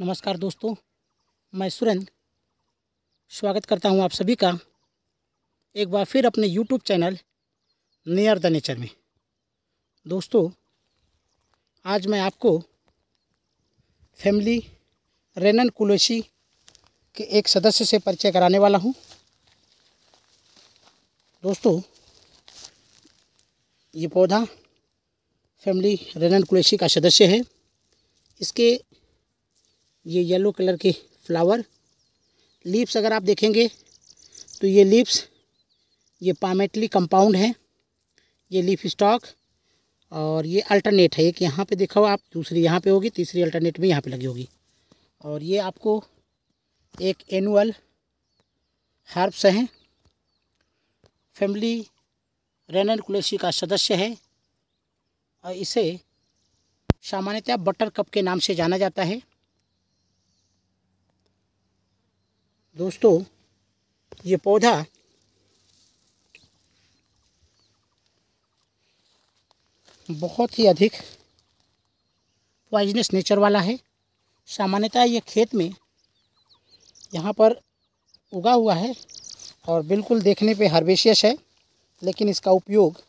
नमस्कार दोस्तों मैं सुरेंद्र स्वागत करता हूं आप सभी का एक बार फिर अपने YouTube channel near the nature में दोस्तों आज मैं आपको फैमिली रेनन कुलेशी के एक सदस्य से परिचय कराने वाला हूं दोस्तों ये पौधा फैमिली रेनन कुलेशी का सदस्य है इसके ये येलो कलर के फ्लावर लीप्स अगर आप देखेंगे तो ये लीप्स ये पामेटली कंपाउंड है ये लीफ स्टॉक और ये अल्टरनेट है एक यहाँ पे देखो आप दूसरी यहाँ पे होगी तीसरी अल्टरनेट में यहाँ पे लगी होगी और ये आपको एक एनुअल हर्ब्स हैं फैमिली रेनन कुलेसी का सदस्य है और इसे सामान्यतः बटर कप के नाम से जाना जाता है दोस्तों ये पौधा बहुत ही अधिक पॉइजनस नेचर वाला है सामान्यतः ये खेत में यहाँ पर उगा हुआ है और बिल्कुल देखने पे हर्बेशियस है लेकिन इसका उपयोग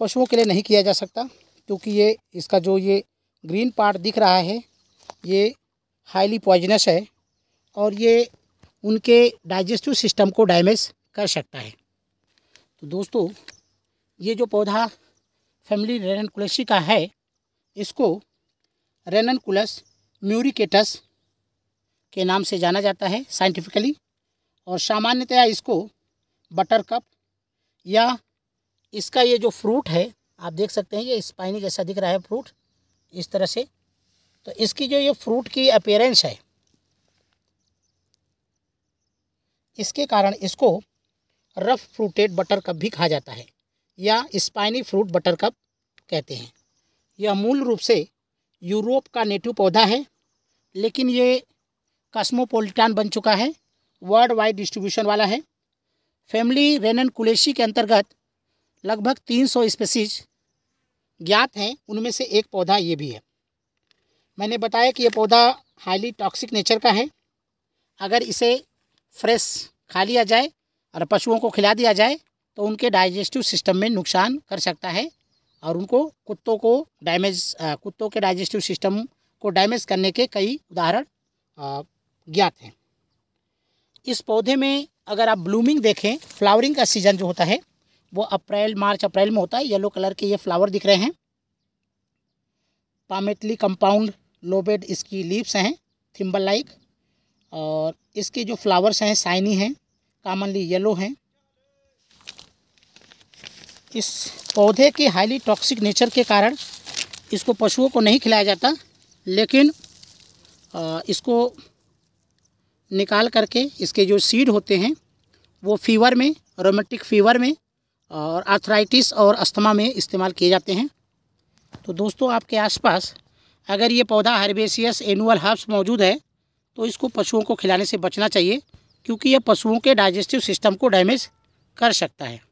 पशुओं के लिए नहीं किया जा सकता क्योंकि ये इसका जो ये ग्रीन पार्ट दिख रहा है ये हाईली पॉइजनस है और ये उनके डाइजेस्टिव सिस्टम को डैमेज कर सकता है तो दोस्तों ये जो पौधा फैमिली रेनन कुलसी का है इसको रेनन कुलस म्यूरिकेटस के नाम से जाना जाता है साइंटिफिकली और सामान्यतया इसको बटर कप या इसका ये जो फ्रूट है आप देख सकते हैं ये स्पाइनी जैसा दिख रहा है फ्रूट इस तरह से तो इसकी जो ये फ्रूट की अपेयरेंस है इसके कारण इसको रफ फ्रूटेड बटर कप भी कहा जाता है या स्पाइनी फ्रूट बटर कप कहते हैं यह मूल रूप से यूरोप का नेटिव पौधा है लेकिन ये कस्मोपोलिटान बन चुका है वर्ल्ड वाइड डिस्ट्रीब्यूशन वाला है फैमिली रेनन कुलेशी के अंतर्गत लगभग 300 स्पेसीज ज्ञात हैं उनमें से एक पौधा ये भी है मैंने बताया कि यह पौधा हाईली टॉक्सिक नेचर का है अगर इसे फ्रेश खा लिया जाए और पशुओं को खिला दिया जाए तो उनके डाइजेस्टिव सिस्टम में नुकसान कर सकता है और उनको कुत्तों को डैमेज कुत्तों के डाइजेस्टिव सिस्टम को डैमेज करने के कई उदाहरण ज्ञात हैं इस पौधे में अगर आप ब्लूमिंग देखें फ्लावरिंग का सीज़न जो होता है वो अप्रैल मार्च अप्रैल में होता है येलो कलर के ये फ्लावर दिख रहे हैं पामेटली कंपाउंड लोबेड इसकी लीव्स हैं थिम्बल लाइक और इसके जो फ्लावर्स हैं साइनी हैं कामनली येलो हैं इस पौधे के हाईली टॉक्सिक नेचर के कारण इसको पशुओं को नहीं खिलाया जाता लेकिन इसको निकाल करके इसके जो सीड होते हैं वो फीवर में रोमेटिक फीवर में और आर्थराइटिस और अस्थमा में इस्तेमाल किए जाते हैं तो दोस्तों आपके आसपास अगर ये पौधा हर्बेसियस एनुअल हर्ब्स मौजूद है तो इसको पशुओं को खिलाने से बचना चाहिए क्योंकि यह पशुओं के डाइजेस्टिव सिस्टम को डैमेज कर सकता है